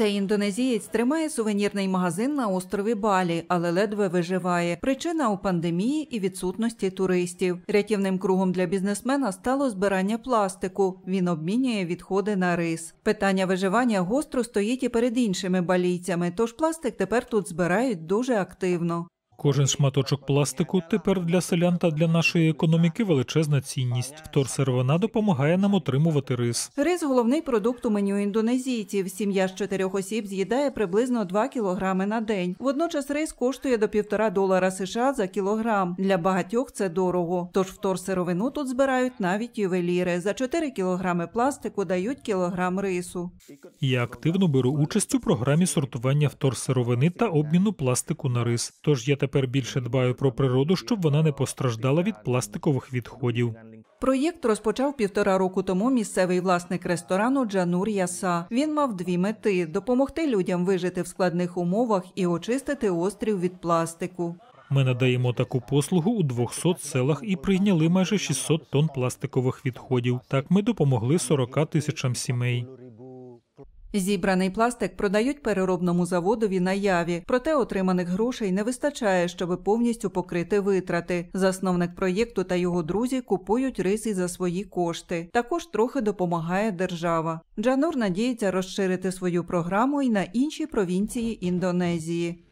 Цей індонезієць тримає сувенірний магазин на острові Балі, але ледве виживає. Причина у пандемії і відсутності туристів. Рятівним кругом для бізнесмена стало збирання пластику. Він обмінює відходи на рис. Питання виживання гостро стоїть і перед іншими балійцями, тож пластик тепер тут збирають дуже активно. Кожен шматочок пластику тепер для селян та для нашої економіки величезна цінність. Вторсировина допомагає нам отримувати рис. Рис головний продукт у меню індонезійців. Сім'я з чотирьох осіб з'їдає приблизно 2 кілограми на день. Водночас рис коштує до півтора долара США за кілограм. Для багатьох це дорого. Тож вторсировину тут збирають навіть ювеліри. За 4 кілограми пластику дають кілограм рису. Я активно беру участь у програмі сортування вторсировини та обміну пластику на рис. Тож я тепер тепер більше дбаю про природу, щоб вона не постраждала від пластикових відходів. Проєкт розпочав півтора року тому місцевий власник ресторану Джанур Яса. Він мав дві мети: допомогти людям вижити в складних умовах і очистити острів від пластику. Ми надаємо таку послугу у 200 селах і прийняли майже 600 тонн пластикових відходів. Так ми допомогли 40 тисячам сімей. Зібраний пластик продають переробному заводові на яві, проте отриманих грошей не вистачає, щоб повністю покрити витрати. Засновник проєкту та його друзі купують риси за свої кошти. Також трохи допомагає держава. Джанур надіється розширити свою програму і на інші провінції Індонезії.